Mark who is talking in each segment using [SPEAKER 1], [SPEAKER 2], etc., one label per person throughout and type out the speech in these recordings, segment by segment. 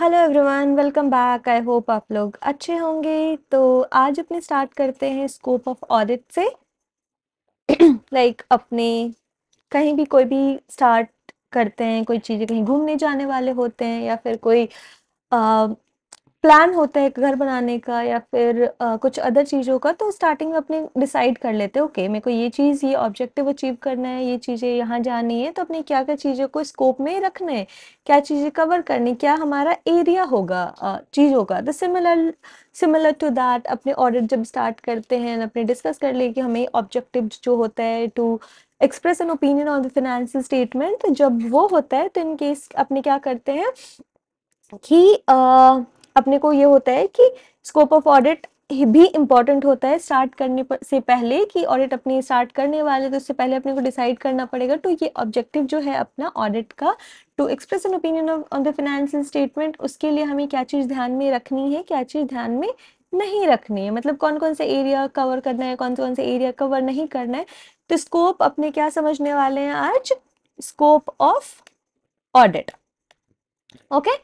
[SPEAKER 1] Hello everyone welcome back I hope आप लोग अच्छे होंगे तो आज अपने स्टार्ट करते हैं स्कोप ऑफ ऑडिट से लाइक like अपने कहीं भी कोई भी स्टार्ट करते हैं कोई चीज़ें कहीं घूमने जाने वाले होते हैं या फिर कोई प्लान होता है घर बनाने का या फिर आ, कुछ अदर चीज़ों का तो स्टार्टिंग में अपने डिसाइड कर लेते हैं ओके मेरे को ये चीज़ ये ऑब्जेक्टिव अचीव करना है ये चीज़ें यहाँ जानी है तो अपने क्या क्या चीज़ों को स्कोप में रखना है क्या चीज़ें कवर करनी क्या हमारा एरिया होगा चीज़ों का तो सिमिलर सिमिलर टू दैट अपने ऑर्डर जब स्टार्ट करते हैं अपने डिस्कस कर लिए कि हमें ऑब्जेक्टिव जो होता है to express an opinion on the financial statement जब वो होता है तो इनकेस अपने क्या करते हैं कि अपने को ये होता है कि स्कोप ऑफ ऑडिट भी इम्पॉर्टेंट होता है स्टार्ट करने पर से पहले कि ऑडिट अपने स्टार्ट करने वाले तो उससे पहले अपने को डिसाइड करना पड़ेगा तो ये ऑब्जेक्टिव जो है अपना ऑडिट का to express an opinion on the financial statement उसके लिए हमें क्या चीज़ ध्यान में रखनी है क्या चीज़ ध्यान में नहीं रखनी है मतलब कौन कौन से एरिया कवर करना है कौन से कौन से एरिया कवर नहीं करना है तो स्कोप अपने क्या समझने वाले हैं आज स्कोप ऑफ ऑडिट ओके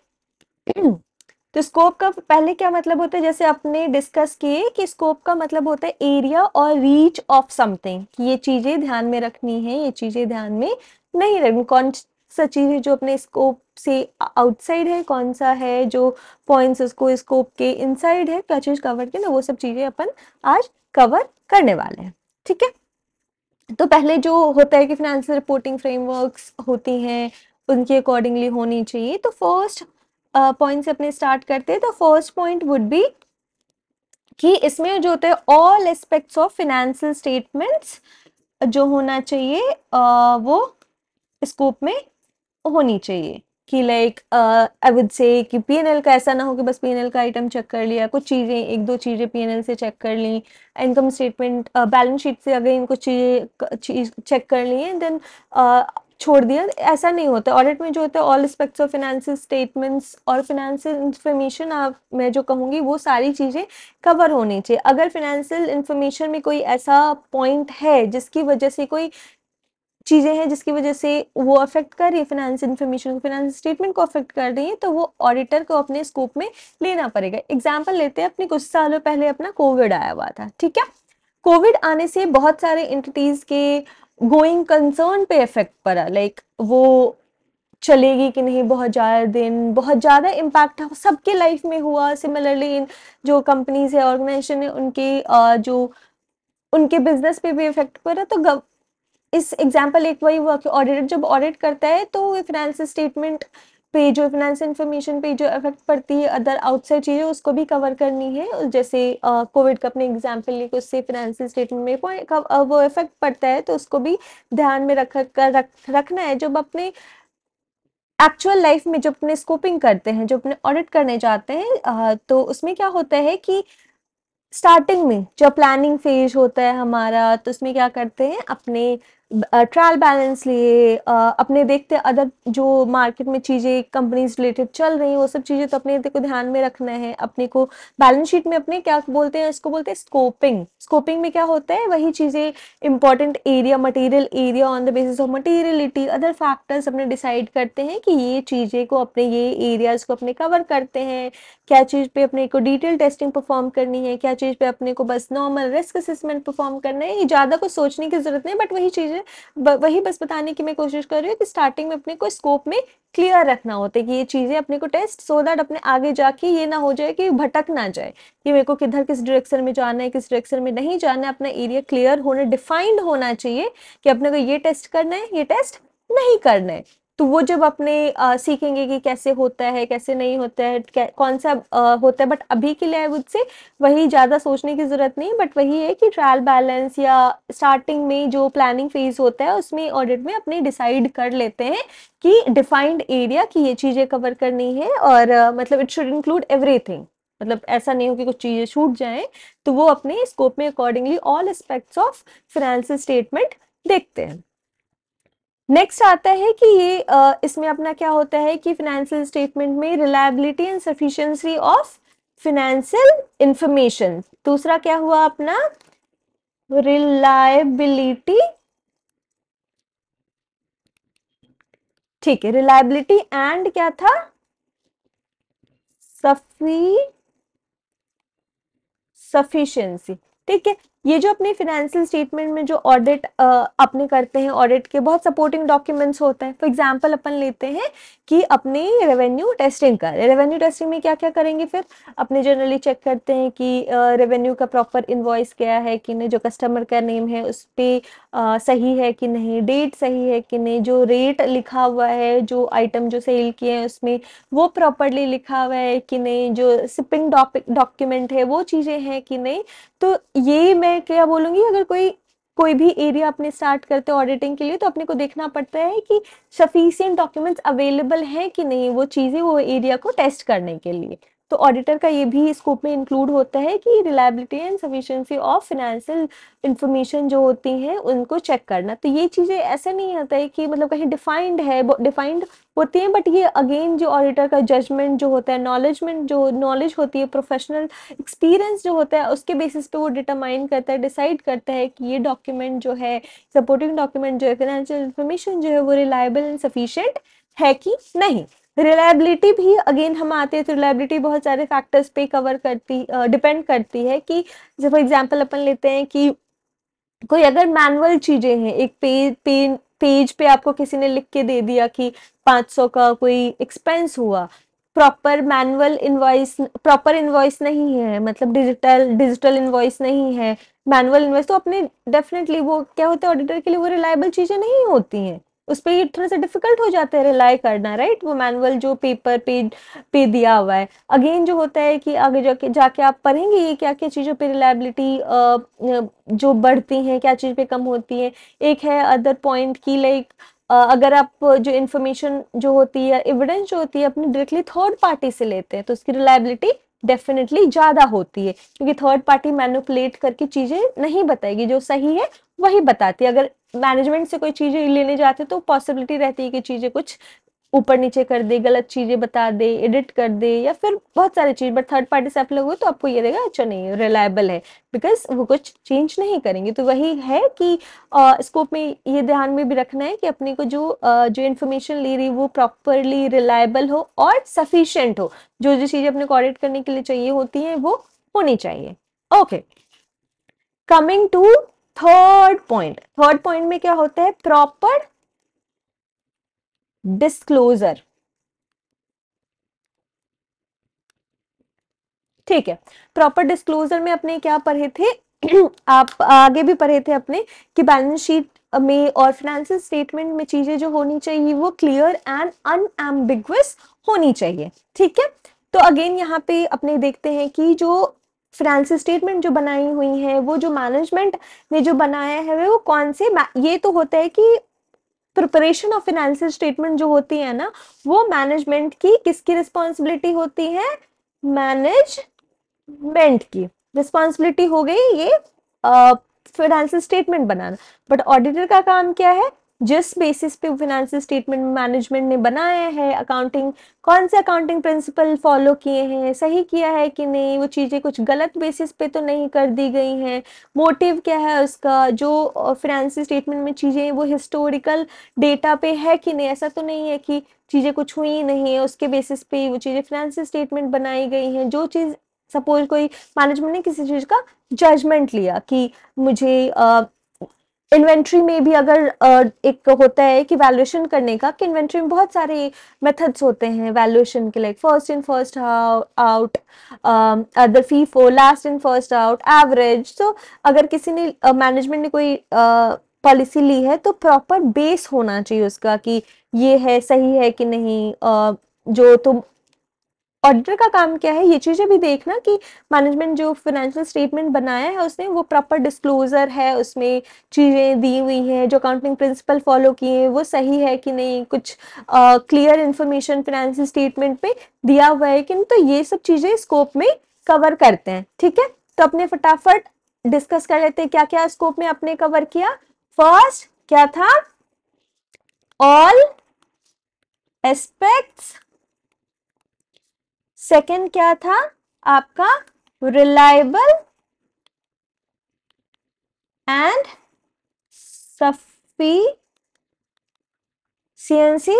[SPEAKER 1] तो स्कोप का पहले क्या मतलब होता है जैसे आपने डिस्कस किए कि स्कोप का मतलब होता है एरिया और रीच ऑफ समथिंग कि ये चीजें ध्यान में रखनी है ये चीजें ध्यान में नहीं रखनी कौन सा चीज है जो अपने स्कोप से आउटसाइड है कौन सा है जो पॉइंट्स उसको स्कोप के इनसाइड है क्या चीज कवर की ना वो सब चीजें अपन आज कवर करने वाले हैं ठीक है तो पहले जो होता है कि फाइनेंशियल रिपोर्टिंग फ्रेमवर्क्स होती हैं उनके अकॉर्डिंगली होनी चाहिए तो फर्स्ट पॉइंट से अपने स्टार्ट करते हैं तो फर्स्ट पॉइंट वुड बी कि इसमें जो होते हैं all aspects of financial statements जो होना चाहिए आ, वो स्कोप में होनी चाहिए कि लाइक आई वुड से कि पीएनएल का ऐसा ना हो कि बस पीएनएल का आइटम चेक कर लिया कुछ चीज़ें एक दो चीज़ें पीएनएल से चेक कर ली इनकम स्टेटमेंट बैलेंस शीट से अगेन कुछ चीज़ें चीज चेक कर ली एंड देन छोड़ दिया ऐसा नहीं होता ऑडिट में जो होता है all aspects of financial statements और फाइनेंशियल इंफॉर्मेशन आप मैं जो कहूँगी वो सारी चीज़ें कवर होनी चाहिए अगर फाइनेंशियल इंफॉर्मेशन में कोई ऐसा पॉइंट है जिसकी वजह से कोई चीज़ें हैं जिसकी वजह से वो अफेक्ट कर रही है फाइनेंस इन्फॉर्मेशन को फाइनेंस स्टेटमेंट को अफेक्ट कर रही है तो वो ऑडिटर को अपने स्कोप में लेना पड़ेगा एग्जाम्पल लेते हैं अपने कुछ सालों पहले अपना कोविड आया हुआ था ठीक है कोविड आने से बहुत सारे इंटिटीज़ के गोइंग कंसर्न पे इफेक्ट पड़ा लाइक वो चलेगी कि नहीं बहुत ज़्यादा दिन बहुत ज़्यादा इम्पैक्ट सबके लाइफ में हुआ सिमिलरली इन जो कंपनीज है ऑर्गेनाइजेशन है उनके जो उनके बिजनेस पे भी इफेक्ट पड़ा तो गव, इस एग्जाम्पल एक वही हुआ कि ऑडिटर जब ऑडिट करता है तो फिनेंस स्टेटमेंट पे जो फाइनेंस इन्फॉर्मेशन पे जो इफेक्ट पड़ती है अदर आउटसाइड चीज़ें उसको भी कवर करनी है जैसे कोविड का अपने एग्जाम्पल लिए उससे फिनेंशियल स्टेटमेंट में वो इफेक्ट पड़ता है तो उसको भी ध्यान में रख कर रख, रखना है जब अपने एक्चुअल लाइफ में जब अपने स्कोपिंग करते हैं जो अपने ऑडिट करने जाते हैं तो उसमें क्या होता है कि स्टार्टिंग में जो प्लानिंग फेज होता है हमारा तो उसमें क्या करते हैं अपने ट्रायल बैलेंस लिए अपने देखते अदर जो मार्केट में चीज़ें कंपनीज रिलेटेड चल रही हैं वो सब चीज़ें तो अपने को ध्यान में रखना है अपने को बैलेंस शीट में अपने क्या बोलते हैं इसको बोलते हैं स्कोपिंग स्कोपिंग में क्या होता है वही चीज़ें important area material area on the basis of materiality other factors अपने डिसाइड करते हैं कि ये चीज़ें को अपने ये एरियाज को अपने कवर करते हैं क्या चीज़ पे अपने को डिटेल टेस्टिंग परफॉर्म करनी है क्या चीज़ पे अपने को बस नॉर्मल रिस्क असेसमेंट परफॉर्म करना है ये ज़्यादा कुछ सोचने की जरूरत नहीं बट वही चीज़ें है वही बस बताने की मैं कोशिश कर रही हूँ कि स्टार्टिंग में अपने को स्कोप में क्लियर रखना होता है कि ये चीज़ें अपने को टेस्ट सो दैट अपने आगे जाके ये ना हो जाए कि भटक ना जाए कि मेरे को किधर किस डायरेक्शन में जाना है किस डायरेक्शन में नहीं जाना है अपना एरिया क्लियर होना डिफाइंड होना चाहिए कि अपने को ये टेस्ट करना है ये टेस्ट नहीं करना है तो वो जब अपने आ, सीखेंगे कि कैसे होता है कैसे नहीं होता है कै, कौन सा आ, होता है बट अभी के लिए आई वुड से वही ज़्यादा सोचने की ज़रूरत नहीं बट वही है कि ट्रायल बैलेंस या स्टार्टिंग में जो प्लानिंग फेज होता है उसमें ऑडिट में अपने डिसाइड कर लेते हैं कि डिफाइंड एरिया की ये चीज़ें कवर करनी है और आ, मतलब इट शुड इंक्लूड एवरीथिंग मतलब ऐसा नहीं हो कि कुछ चीज़ें छूट जाए तो वो अपने स्कोप में accordingly all aspects of finance statement देखते हैं नेक्स्ट आता है कि ये इसमें अपना क्या होता है कि फाइनेंशियल स्टेटमेंट में reliability and sufficiency of financial information दूसरा क्या हुआ अपना रिलायबिलिटी ठीक है रिलायबिलिटी एंड क्या था सफी सफिशियंसी ठीक है ये जो अपने फिनेंशियल स्टेटमेंट में जो ऑडिट अपने करते हैं ऑडिट के बहुत सपोर्टिंग डॉक्यूमेंट्स होते हैं फॉर एग्जाम्पल अपन लेते हैं कि अपने रेवेन्यू टेस्टिंग का रेवेन्यू टेस्टिंग में क्या क्या करेंगे फिर अपने जनरली चेक करते हैं कि रेवेन्यू का प्रॉपर इन्वॉइस क्या है कि नहीं जो कस्टमर का नेम है उस पर सही है कि नहीं डेट सही है कि नहीं जो रेट लिखा हुआ है जो आइटम जो सेल किए हैं उसमें वो प्रॉपरली लिखा हुआ है कि नहीं जो सिपिंग डॉक्यूमेंट है वो चीज़ें हैं कि नहीं तो ये मैं मैं क्या बोलूंगी अगर कोई कोई भी एरिया अपने स्टार्ट करते हैं ऑडिटिंग के लिए तो अपने को देखना पड़ता है कि सफिशियंट डॉक्यूमेंट्स अवेलेबल हैं कि नहीं वो चीज़ें वो एरिया को टेस्ट करने के लिए तो ऑडिटर का ये भी स्कोप में इंक्लूड होता है कि reliability and sufficiency of financial information जो होती है उनको चेक करना तो ये चीज़ें ऐसे नहीं होता है कि मतलब कहीं डिफाइंड है डिफाइंड होती हैं बट ये अगेन जो ऑडिटर का जजमेंट जो होता है नॉलेजमेंट जो नॉलेज होती है प्रोफेशनल एक्सपीरियंस जो होता है उसके बेसिस पे वो डिटरमाइन करता है डिसाइड करता है कि ये डॉक्यूमेंट जो है सपोर्टिंग डॉक्यूमेंट जो है फिनेंशियल इन्फॉर्मेशन जो है वो रिलायबल एंड सफिशेंट है कि नहीं रिलायबिलिटी भी अगेन हम आते हैं तो रिलायबिलिटी बहुत सारे फैक्टर्स पे कवर करती डिपेंड uh, करती है कि जब फॉर एग्जांपल अपन लेते हैं कि कोई अगर मैनुअल चीजें हैं एक पेज पे, पेज पे आपको किसी ने लिख के दे दिया कि 500 का कोई एक्सपेंस हुआ proper manual invoice proper invoice नहीं है मतलब डिजिटल डिजिटल इनवॉइस नहीं है मैनुअल इनवॉइस तो अपने डेफिनेटली वो क्या होता है ऑडिटर के लिए वो रिलायबल चीज़ें नहीं होती हैं उस पर थोड़ा सा डिफिकल्ट हो जाता है रिलाई करना राइट वो मैनुअल जो पेपर पे पे दिया हुआ है अगेन जो होता है कि आगे जाके जाके आप पढ़ेंगे ये क्या क्या चीज़ों पे रिलायबिलिटी जो बढ़ती हैं क्या चीज़ पे कम होती है एक है अदर पॉइंट की लाइक अगर आप जो इन्फॉर्मेशन जो होती है एविडेंस जो होती है अपनी डायरेक्टली थर्ड पार्टी से लेते हैं तो उसकी रिलायबिलिटी डेफिनेटली ज्यादा होती है क्योंकि थर्ड पार्टी मैनुपलेट करके चीजें नहीं बताएगी जो सही है वही बताती है अगर मैनेजमेंट से कोई चीजें लेने जाते तो पॉसिबिलिटी रहती है कि चीजें कुछ ऊपर नीचे कर दे गलत चीजें बता दे एडिट कर दे या फिर बहुत सारी चीज बट थर्ड पार्टी से आप लोगों तो आपको ये रहेगा अच्छा नहीं रिलायबल है बिकॉज वो कुछ चेंज नहीं करेंगे तो वही है कि स्कोप में ये ध्यान में भी रखना है कि अपने को जो आ, जो इन्फॉर्मेशन ले रही वो प्रॉपरली रिलायबल हो और सफिशेंट हो जो जो चीजें अपने को ऑडिट करने के लिए चाहिए होती है वो होनी चाहिए okay coming to third point third point में क्या होता है प्रॉपर डिस्क्लोजर ठीक है प्रॉपर डिस्क्लोजर में अपने क्या पढ़े थे आप आगे भी पढ़े थे अपने कि बैलेंस शीट में और फाइनेंशियल स्टेटमेंट में चीजें जो होनी चाहिए वो क्लियर एंड अनएम्बिगस होनी चाहिए ठीक है तो अगेन यहाँ पे अपने देखते हैं कि जो फाइनेंशियल स्टेटमेंट जो बनाई हुई है वो जो मैनेजमेंट ने जो बनाया है वो कौन से ये तो होता है कि प्रिपरेशन ऑफ फिनेंशियल स्टेटमेंट जो होती है ना वो मैनेजमेंट की किसकी रिस्पॉन्सिबिलिटी होती है मैनेजमेंट की रिस्पॉन्सिबिलिटी हो गई ये फाइनेंशियल स्टेटमेंट बनाना बट ऑडिटर का काम क्या है जिस बेसिस पे फाइनेंशियल स्टेटमेंट मैनेजमेंट ने बनाया है अकाउंटिंग कौन से अकाउंटिंग प्रिंसिपल फॉलो किए हैं सही किया है कि नहीं वो चीज़ें कुछ गलत बेसिस पे तो नहीं कर दी गई हैं मोटिव क्या है उसका जो फाइनेंशियल स्टेटमेंट में चीज़ें वो हिस्टोरिकल डेटा पे है कि नहीं ऐसा तो नहीं है कि चीज़ें कुछ हुई नहीं है उसके बेसिस पे वो चीज़ें फाइनेंशियल स्टेटमेंट बनाई गई हैं जो चीज़ सपोज कोई मैनेजमेंट ने किसी चीज़ का जजमेंट लिया कि मुझे आ, इन्वेंट्री में भी अगर एक होता है कि वैल्यूएशन करने का कि इन्वेंट्री में बहुत सारे मेथड्स होते हैं वैल्यूएशन के like first in first out other फो last in first out average तो अगर किसी ने मैनेजमेंट ने कोई पॉलिसी ली है तो प्रॉपर बेस होना चाहिए उसका कि ये है सही है कि नहीं uh, जो तुम ऑडिटर का काम क्या है ये चीज़ें भी देखना कि मैनेजमेंट जो फाइनेंशियल स्टेटमेंट बनाया है उसने वो प्रॉपर डिस्क्लोजर है उसमें चीज़ें दी हुई हैं जो अकाउंटिंग प्रिंसिपल फॉलो किए हैं वो सही है कि नहीं कुछ क्लियर इंफॉर्मेशन फाइनेंशियल स्टेटमेंट पे दिया हुआ है कि नहीं तो ये सब चीज़ें स्कोप में कवर करते हैं ठीक है तो अपने फटाफट डिस्कस कर लेते हैं क्या क्या स्कोप में आपने कवर किया फर्स्ट क्या था ऑल एस्पेक्ट्स सेकेंड क्या था आपका reliable and sufficiency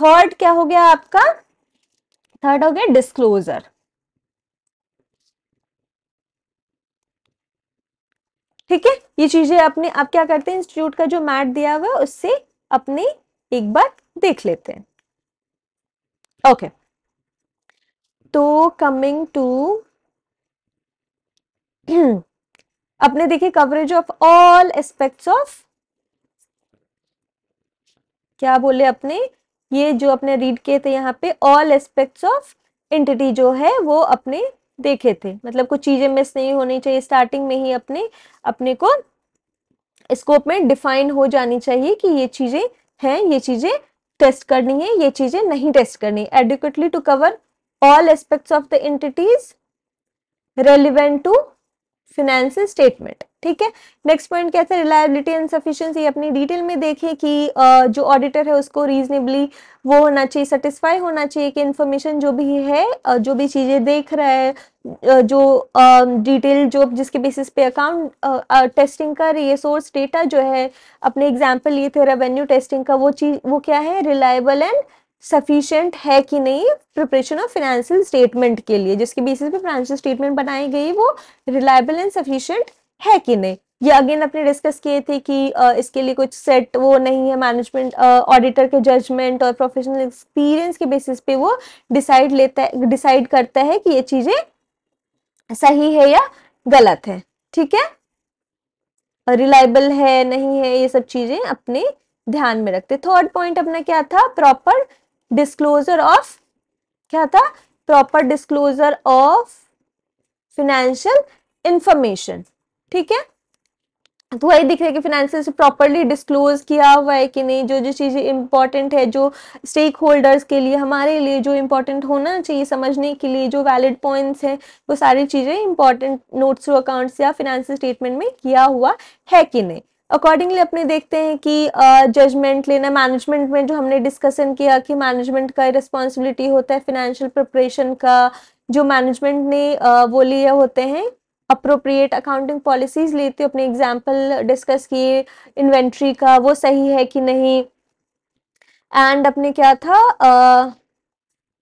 [SPEAKER 1] third क्या हो गया आपका थर्ड हो गया डिस्क्लोजर ठीक है ये चीजें अपने आप क्या करते हैं इंस्टीट्यूट का जो मैट दिया हुआ है उससे अपने एक बार देख लेते हैं ओके okay. तो कमिंग टू अपने देखिए coverage of all aspects of क्या बोले अपने ये जो अपने रीड किए थे यहाँ पे ऑल एस्पेक्ट्स ऑफ एंटिटी जो है वो अपने देखे थे मतलब कुछ चीजें मिस नहीं होनी चाहिए स्टार्टिंग में ही अपने अपने को स्कोप में डिफाइन हो जानी चाहिए कि ये चीजें हैं ये चीजें टेस्ट करनी है ये चीजें नहीं टेस्ट करनी adequately to cover all aspects of the entities relevant to financial statement ठीक है नेक्स्ट पॉइंट क्या था रिलायबिलिटी एंड सफिशियंसी अपनी डिटेल में देखें कि जो ऑडिटर है उसको रीजनेबली वो होना चाहिए सेटिस्फाई होना चाहिए कि इन्फॉर्मेशन जो भी है जो भी चीज़ें देख रहा है जो डिटेल जो जिसके बेसिस पे अकाउंट टेस्टिंग का है सोर्स डेटा जो है अपने एग्जाम्पल लिए थे रेवेन्यू टेस्टिंग का वो चीज वो क्या है रिलायबल एंड सफिशियंट है कि नहीं प्रिपरेशन ऑफ फाइनेंशियल स्टेटमेंट के लिए जिसके बेसिस पे फाइनेंशियल स्टेटमेंट बनाई गई वो रिलायबल एंड सफिशियंट है कि नहीं ये अगेन अपने डिस्कस किए थे कि आ, इसके लिए कुछ सेट वो नहीं है मैनेजमेंट ऑडिटर के जजमेंट और प्रोफेशनल एक्सपीरियंस के बेसिस पे वो डिसाइड लेता है डिसाइड करता है कि ये चीजें सही है या गलत है ठीक है रिलायबल है नहीं है ये सब चीजें अपने ध्यान में रखते थर्ड पॉइंट अपना क्या था प्रॉपर डिस्क्लोजर ऑफ क्या था proper disclosure of financial information ठीक है तो वही दिख रहा है कि फाइनेंशियल से प्रॉपरली डिस्क्लोज किया हुआ है कि नहीं जो जो चीज़ें इंपॉर्टेंट है जो स्टेक होल्डर्स के लिए हमारे लिए जो इंपॉर्टेंट होना चाहिए समझने के लिए जो वैलिड पॉइंट्स हैं वो सारी चीज़ें इंपॉर्टेंट नोट्स टू अकाउंट्स या फिनेंशियल स्टेटमेंट में किया हुआ है कि नहीं अकॉर्डिंगली अपने देखते हैं कि जजमेंट लेना मैनेजमेंट में जो हमने डिस्कशन किया कि मैनेजमेंट का रिस्पॉन्सिबिलिटी होता है फिनेंशियल प्रिपरेशन का जो मैनेजमेंट ने uh, वो लिए होते हैं अप्रोप्रिएट अकाउंटिंग पॉलिसीज लेते अपने एग्जाम्पल डिस्कस किए इन्वेंट्री का वो सही है कि नहीं एंड अपने क्या था uh,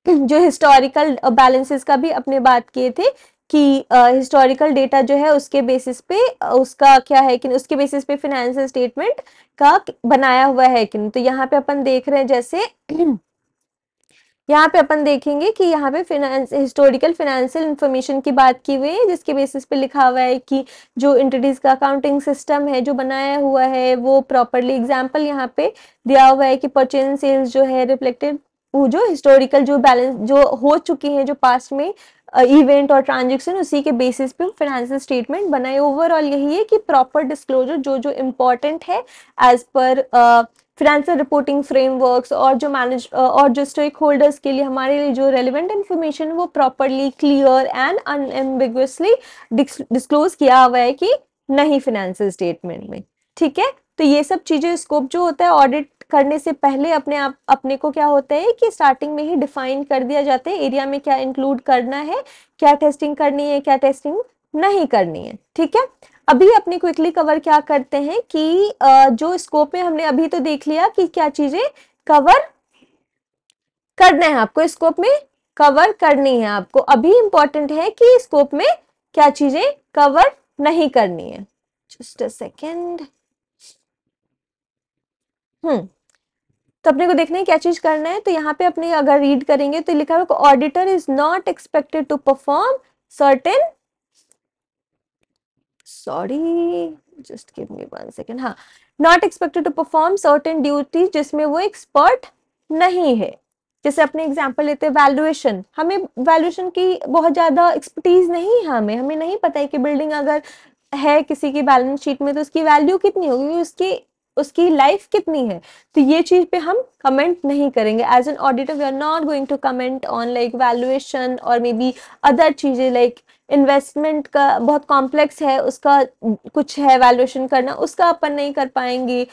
[SPEAKER 1] जो हिस्टोरिकल बैलेंसेस का भी अपने बात किए थे कि हिस्टोरिकल डेटा जो है उसके बेसिस पे उसका क्या है कि उसके बेसिस पे फिनेंशियल स्टेटमेंट का बनाया हुआ है कि तो यहाँ पे अपन देख रहे हैं जैसे यहाँ पे अपन देखेंगे कि यहाँ पे फिनेंस हिस्टोरिकल फिनेंशियल इन्फॉर्मेशन की बात की हुई है जिसके बेसिस पे लिखा हुआ है कि जो इंटरडीज का अकाउंटिंग सिस्टम है जो बनाया हुआ है वो प्रॉपरली एग्जाम्पल यहाँ पे दिया हुआ है कि परचेज सेल्स जो है रिफ्लेक्टेड जो हिस्टोरिकल जो बैलेंस जो हो चुकी हैं जो पास्ट में इवेंट और ट्रांजेक्शन उसी के बेसिस पे फाइनेंशियल स्टेटमेंट बनाए ओवरऑल यही है कि प्रॉपर डिस्क्लोजर जो जो इम्पोर्टेंट है as per financial reporting frameworks और जो मैनेज और जो स्टेक होल्डर्स के लिए हमारे लिए जो रेलिवेंट इन्फॉर्मेशन वो properly clear and unambiguously disclose किया हुआ है कि नहीं फिनेंशियल स्टेटमेंट में ठीक है तो ये सब चीज़ें स्कोप जो होता है ऑडिट करने से पहले अपने आप अपने को क्या होता है कि स्टार्टिंग में ही डिफाइन कर दिया जाता है एरिया में क्या इंक्लूड करना है क्या टेस्टिंग करनी है क्या टेस्टिंग नहीं करनी है ठीक है अभी अपने क्विकली कवर क्या करते हैं कि जो स्कोप में हमने अभी तो देख लिया कि क्या चीजें कवर करना है आपको स्कोप में कवर करनी है आपको अभी इंपॉर्टेंट है कि स्कोप में क्या चीजें कवर नहीं करनी है जस्ट अ सेकेंड हम्म तो अपने को देखना है क्या चीज करना है तो यहाँ पे अपने अगर रीड करेंगे तो लिखा हुआ auditor is not expected to perform certain sorry just give me one second हाँ not expected to perform certain duty जिसमें वो एक्सपर्ट नहीं है जैसे अपने एग्जाम्पल लेते हैं वैल्यूएशन हमें वैल्यूएशन की बहुत ज़्यादा एक्सपर्टीज नहीं है हमें हमें नहीं पता है कि बिल्डिंग अगर है किसी की बैलेंस शीट में तो उसकी वैल्यू कितनी होगी उसकी उसकी लाइफ कितनी है तो ये चीज पे हम कमेंट नहीं करेंगे as an auditor we are not going to comment on like valuation और मे बी अदर चीजें लाइक इन्वेस्टमेंट का बहुत कॉम्प्लेक्स है उसका कुछ है वैल्यूएशन करना उसका अपन नहीं कर पाएंगे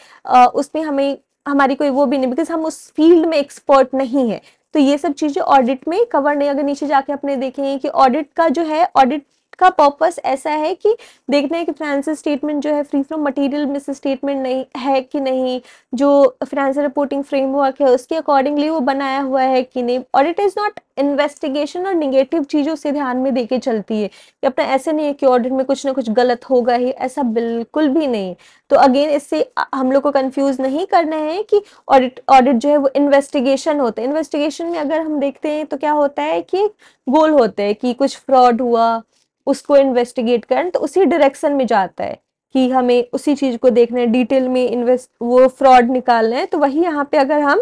[SPEAKER 1] उसमें हमें हमारी कोई वो भी नहीं बिकॉज हम उस फील्ड में एक्सपर्ट नहीं है तो ये सब चीजें ऑडिट में कवर नहीं अगर नीचे जाके अपने देखें कि ऑडिट का जो है ऑडिट का पर्पस ऐसा है कि देखना है कि फाइनेंशियल स्टेटमेंट जो है free from material misstatement नहीं है कि नहीं जो फाइनेंशियल रिपोर्टिंग फ्रेमवर्क है उसके अकॉर्डिंगली वो बनाया हुआ है कि नहीं और इट इज़ नॉट इन्वेस्टिगेशन और निगेटिव चीज़ों से ध्यान में देके चलती है कि अपना ऐसे नहीं है कि ऑडिट में कुछ ना कुछ गलत होगा ही ऐसा बिल्कुल भी नहीं तो अगेन इससे हम लोग को कंफ्यूज नहीं करना है कि ऑडिट ऑडिट जो है वो इन्वेस्टिगेशन होता है इन्वेस्टिगेशन में अगर हम देखते हैं तो क्या होता है कि गोल होते हैं कि कुछ फ्रॉड हुआ उसको इन्वेस्टिगेट करें तो उसी डायरेक्शन में जाता है कि हमें उसी चीज को देखना है डिटेल में इन्वेस्ट वो फ्रॉड निकालना है तो वही यहाँ पे अगर हम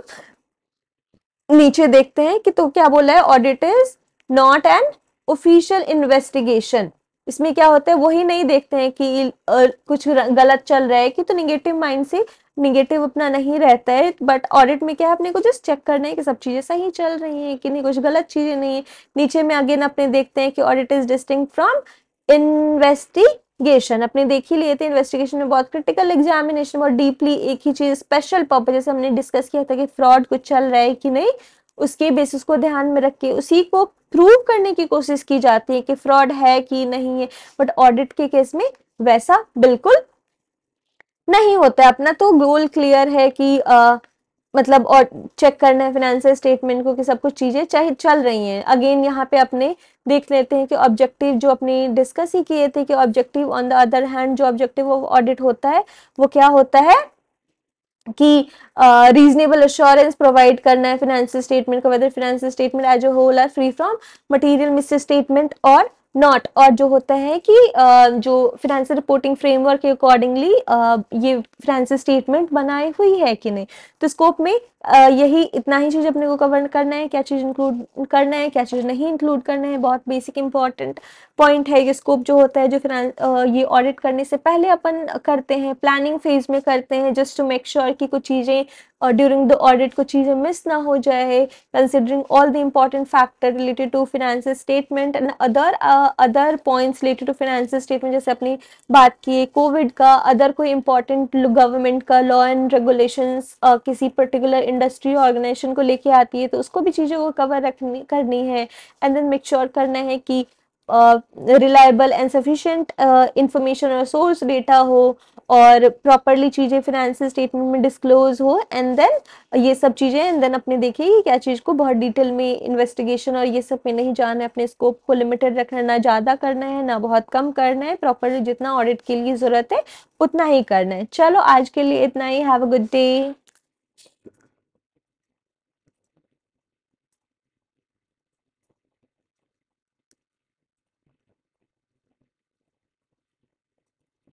[SPEAKER 1] नीचे देखते हैं कि तो क्या बोला है audit is not an official investigation इसमें क्या होता है वही नहीं देखते हैं कि कुछ गलत चल रहा है कि तो निगेटिव माइंड से निगेटिव अपना नहीं रहता है बट ऑडिट में क्या है अपने को जस्ट चेक करना है कि सब चीज़ें सही चल रही हैं कि नहीं कुछ गलत चीज़ें नहीं है नीचे में अगेन अपने देखते हैं कि audit is distinct from investigation अपने देख ही लिए थे इन्वेस्टिगेशन में बहुत क्रिटिकल एग्जामिनेशन बहुत डीपली एक ही चीज़ स्पेशल पर्पज जैसे हमने डिस्कस किया था कि फ्रॉड कुछ चल रहा है कि नहीं उसके बेसिस को ध्यान में रख के उसी को प्रूव करने की कोशिश की जाती है कि फ्रॉड है कि नहीं है बट ऑडिट के केस में वैसा बिल्कुल नहीं होता है अपना तो गोल क्लियर है कि आ, मतलब और चेक करना है फाइनेंशियल स्टेटमेंट को कि सब कुछ चीज़ें चाहे चल रही हैं अगेन यहाँ पे अपने देख लेते हैं कि ऑब्जेक्टिव जो अपने डिस्कस ही किए थे कि objective on the other hand जो ऑब्जेक्टिव ऑफ ऑडिट होता है वो क्या होता है कि रीजनेबल अश्योरेंस प्रोवाइड करना है फाइनेंशियल स्टेटमेंट को whether financial statement as a whole are free from material misstatement और नॉट और जो होता है कि जो फिनेंशियल रिपोर्टिंग फ्रेमवर्क के अकॉर्डिंगली ये फिनेंशियल स्टेटमेंट बनाई हुई है कि नहीं तो स्कोप में यही इतना ही चीज़ अपने को कवर करना है क्या चीज़ इंक्लूड करना है क्या चीज़ नहीं इंक्लूड करना है बहुत बेसिक इंपॉर्टेंट पॉइंट है ये स्कोप जो होता है जो फिनेंस ये ऑडिट करने से पहले अपन करते हैं प्लानिंग फेज में करते हैं जस्ट टू मेक श्योर कि कुछ चीज़ें और ड्यूरिंग द ऑडिट कुछ चीज़ें मिस ना हो जाए considering all the important factor related to finance statement and other other points related to finance statement जैसे अपनी बात की कोविड का अदर कोई इम्पॉर्टेंट गवर्नमेंट का लॉ एंड रेगुलेशन किसी पर्टिकुलर इंडस्ट्री ऑर्गेनाइजेशन को लेके आती है तो उसको भी चीज़ें वो कवर रखनी करनी है एंड देन मेक श्योर करना है कि रिलायबल एंड सफिशेंट इंफॉर्मेशन और सोर्स डेटा हो और प्रॉपरली चीज़ें फिनेंशियल स्टेटमेंट में डिस्क्लोज हो एंड देन ये सब चीज़ें एंड देन अपने देखिए कि क्या चीज़ को बहुत डिटेल में इन्वेस्टिगेशन और ये सब में नहीं जाना है अपने स्कोप को लिमिटेड रखना है ना ज़्यादा करना है ना बहुत कम करना है प्रॉपरली जितना ऑडिट के लिए ज़रूरत है उतना ही करना है चलो आज के लिए इतना ही हैव अ गुड डे